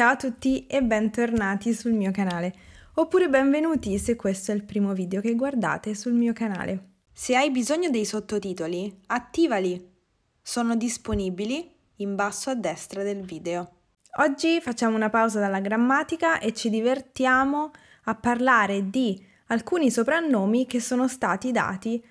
Ciao a tutti e bentornati sul mio canale, oppure benvenuti se questo è il primo video che guardate sul mio canale. Se hai bisogno dei sottotitoli, attivali. Sono disponibili in basso a destra del video. Oggi facciamo una pausa dalla grammatica e ci divertiamo a parlare di alcuni soprannomi che sono stati dati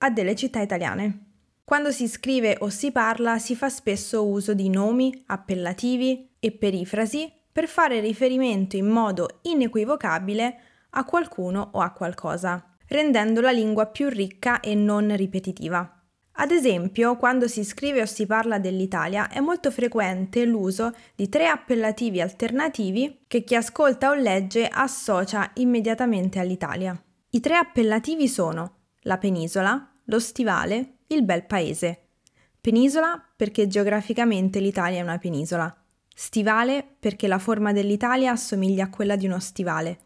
a delle città italiane. Quando si scrive o si parla si fa spesso uso di nomi, appellativi, e perifrasi per fare riferimento in modo inequivocabile a qualcuno o a qualcosa, rendendo la lingua più ricca e non ripetitiva. Ad esempio, quando si scrive o si parla dell'Italia è molto frequente l'uso di tre appellativi alternativi che chi ascolta o legge associa immediatamente all'Italia. I tre appellativi sono la penisola, lo stivale, il bel paese. Penisola perché geograficamente l'Italia è una penisola. Stivale perché la forma dell'Italia assomiglia a quella di uno stivale.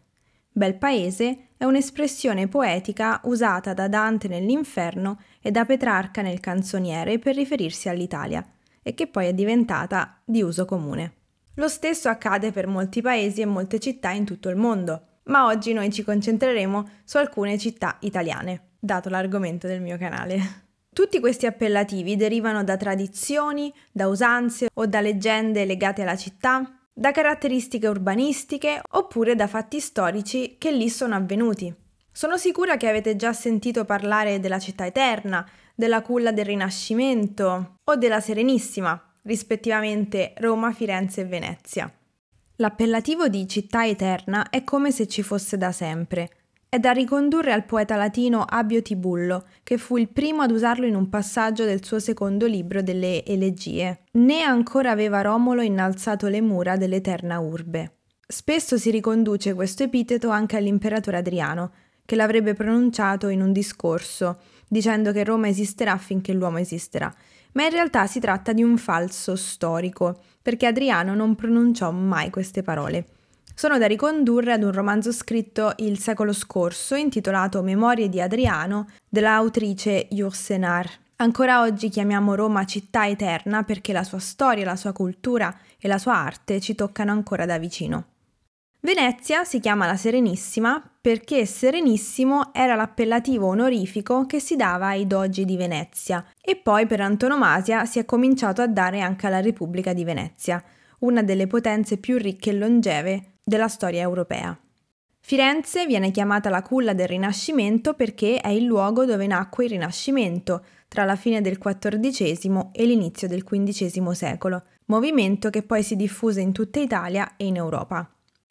Bel paese è un'espressione poetica usata da Dante nell'Inferno e da Petrarca nel Canzoniere per riferirsi all'Italia, e che poi è diventata di uso comune. Lo stesso accade per molti paesi e molte città in tutto il mondo, ma oggi noi ci concentreremo su alcune città italiane, dato l'argomento del mio canale. Tutti questi appellativi derivano da tradizioni, da usanze o da leggende legate alla città, da caratteristiche urbanistiche oppure da fatti storici che lì sono avvenuti. Sono sicura che avete già sentito parlare della città eterna, della culla del Rinascimento o della Serenissima, rispettivamente Roma, Firenze e Venezia. L'appellativo di città eterna è come se ci fosse da sempre, è da ricondurre al poeta latino Abio Tibullo, che fu il primo ad usarlo in un passaggio del suo secondo libro delle Elegie. Né ancora aveva Romolo innalzato le mura dell'eterna urbe. Spesso si riconduce questo epiteto anche all'imperatore Adriano, che l'avrebbe pronunciato in un discorso, dicendo che Roma esisterà finché l'uomo esisterà, ma in realtà si tratta di un falso storico, perché Adriano non pronunciò mai queste parole sono da ricondurre ad un romanzo scritto il secolo scorso intitolato Memorie di Adriano dell'autrice Jursenar. Ancora oggi chiamiamo Roma città eterna perché la sua storia, la sua cultura e la sua arte ci toccano ancora da vicino. Venezia si chiama la Serenissima perché Serenissimo era l'appellativo onorifico che si dava ai dogi di Venezia e poi per antonomasia si è cominciato a dare anche alla Repubblica di Venezia, una delle potenze più ricche e longeve della storia europea. Firenze viene chiamata la culla del Rinascimento perché è il luogo dove nacque il Rinascimento, tra la fine del XIV e l'inizio del XV secolo, movimento che poi si diffuse in tutta Italia e in Europa.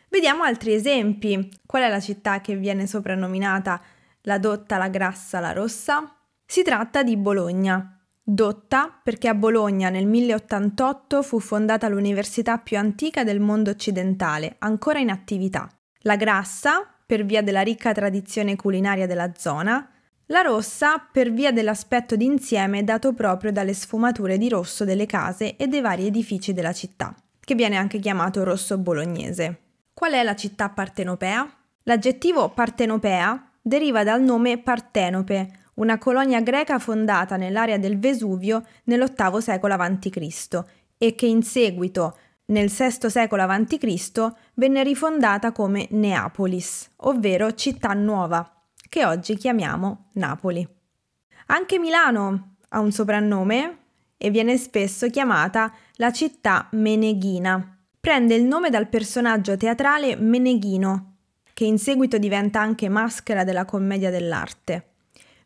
Vediamo altri esempi. Qual è la città che viene soprannominata la dotta, la grassa, la rossa? Si tratta di Bologna, Dotta perché a Bologna nel 1088 fu fondata l'università più antica del mondo occidentale, ancora in attività. La Grassa, per via della ricca tradizione culinaria della zona, la rossa per via dell'aspetto d'insieme dato proprio dalle sfumature di rosso delle case e dei vari edifici della città, che viene anche chiamato rosso bolognese. Qual è la città partenopea? L'aggettivo partenopea deriva dal nome Partenope, una colonia greca fondata nell'area del Vesuvio nell'VIII secolo a.C. e che in seguito, nel VI secolo a.C., venne rifondata come Neapolis, ovvero città nuova, che oggi chiamiamo Napoli. Anche Milano ha un soprannome e viene spesso chiamata la città meneghina. Prende il nome dal personaggio teatrale Meneghino, che in seguito diventa anche maschera della commedia dell'arte.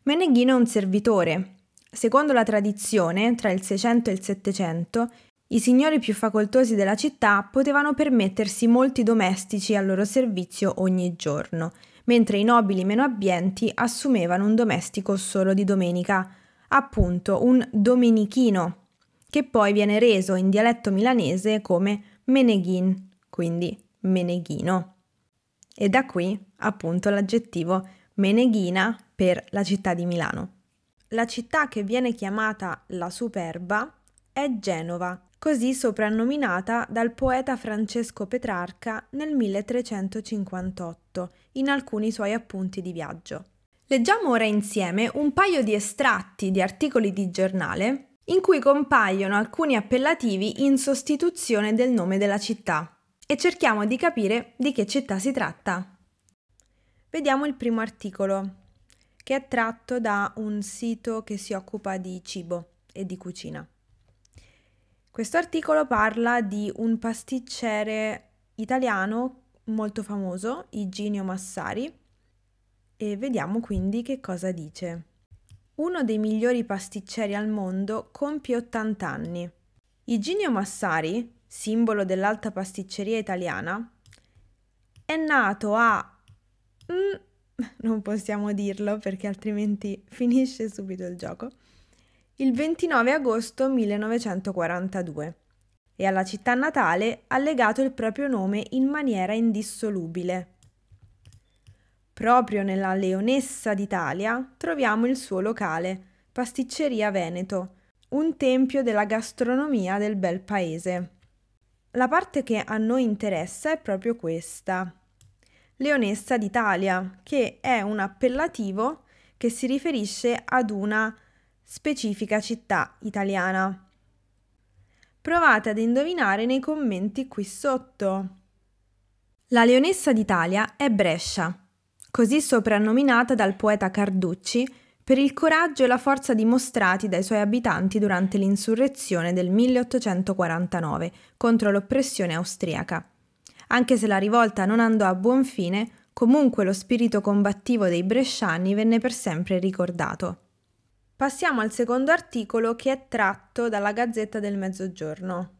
Meneghino è un servitore. Secondo la tradizione, tra il 600 e il 700, i signori più facoltosi della città potevano permettersi molti domestici al loro servizio ogni giorno, mentre i nobili meno abbienti assumevano un domestico solo di domenica, appunto un domenichino, che poi viene reso in dialetto milanese come meneghin, quindi meneghino. E da qui appunto l'aggettivo meneghina per la città di Milano. La città che viene chiamata la Superba è Genova, così soprannominata dal poeta Francesco Petrarca nel 1358 in alcuni suoi appunti di viaggio. Leggiamo ora insieme un paio di estratti di articoli di giornale in cui compaiono alcuni appellativi in sostituzione del nome della città e cerchiamo di capire di che città si tratta. Vediamo il primo articolo, che è tratto da un sito che si occupa di cibo e di cucina. Questo articolo parla di un pasticcere italiano molto famoso, Iginio Massari, e vediamo quindi che cosa dice. Uno dei migliori pasticceri al mondo compie 80 anni. Iginio Massari, simbolo dell'alta pasticceria italiana, è nato a... Mm non possiamo dirlo perché altrimenti finisce subito il gioco, il 29 agosto 1942 e alla città natale ha legato il proprio nome in maniera indissolubile. Proprio nella Leonessa d'Italia troviamo il suo locale, Pasticceria Veneto, un tempio della gastronomia del bel paese. La parte che a noi interessa è proprio questa, Leonessa d'Italia, che è un appellativo che si riferisce ad una specifica città italiana. Provate ad indovinare nei commenti qui sotto. La Leonessa d'Italia è Brescia, così soprannominata dal poeta Carducci per il coraggio e la forza dimostrati dai suoi abitanti durante l'insurrezione del 1849 contro l'oppressione austriaca. Anche se la rivolta non andò a buon fine, comunque lo spirito combattivo dei bresciani venne per sempre ricordato. Passiamo al secondo articolo che è tratto dalla Gazzetta del Mezzogiorno.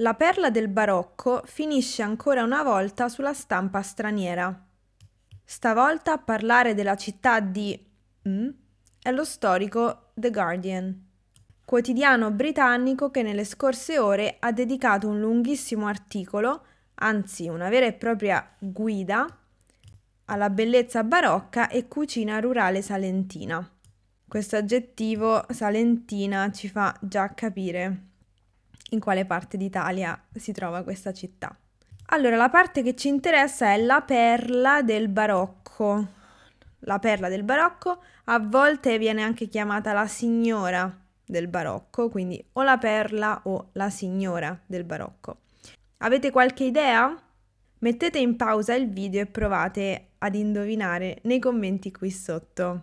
La perla del barocco finisce ancora una volta sulla stampa straniera. Stavolta a parlare della città di mm, è lo storico The Guardian, quotidiano britannico che nelle scorse ore ha dedicato un lunghissimo articolo anzi una vera e propria guida alla bellezza barocca e cucina rurale salentina. Questo aggettivo salentina ci fa già capire in quale parte d'Italia si trova questa città. Allora, la parte che ci interessa è la perla del barocco. La perla del barocco a volte viene anche chiamata la signora del barocco, quindi o la perla o la signora del barocco. Avete qualche idea? Mettete in pausa il video e provate ad indovinare nei commenti qui sotto.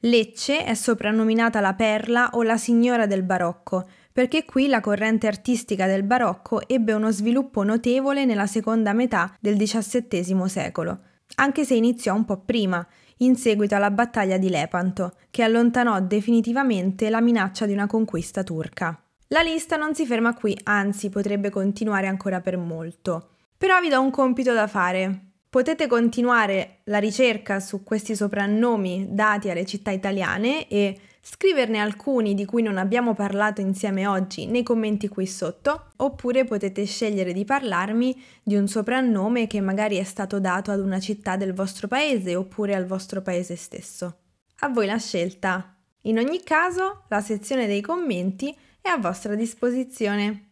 Lecce è soprannominata la perla o la signora del barocco, perché qui la corrente artistica del barocco ebbe uno sviluppo notevole nella seconda metà del XVII secolo, anche se iniziò un po' prima, in seguito alla battaglia di Lepanto, che allontanò definitivamente la minaccia di una conquista turca. La lista non si ferma qui, anzi potrebbe continuare ancora per molto. Però vi do un compito da fare. Potete continuare la ricerca su questi soprannomi dati alle città italiane e scriverne alcuni di cui non abbiamo parlato insieme oggi nei commenti qui sotto, oppure potete scegliere di parlarmi di un soprannome che magari è stato dato ad una città del vostro paese oppure al vostro paese stesso. A voi la scelta. In ogni caso, la sezione dei commenti è a vostra disposizione.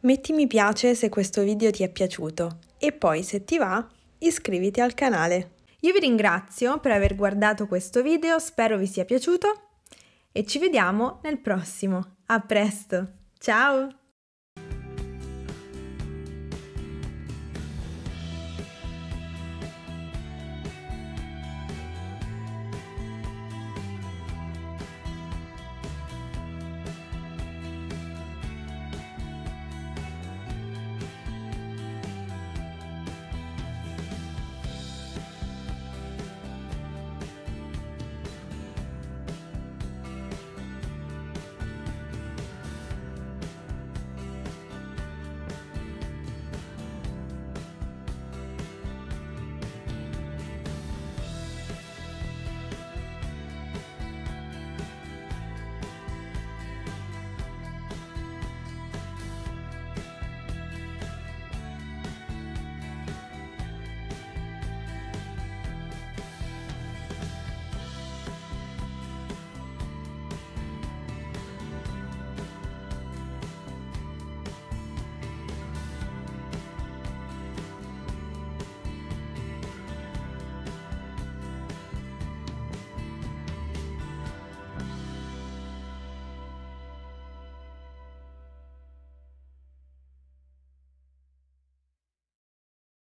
Metti mi piace se questo video ti è piaciuto e poi se ti va iscriviti al canale. Io vi ringrazio per aver guardato questo video, spero vi sia piaciuto e ci vediamo nel prossimo. A presto, ciao!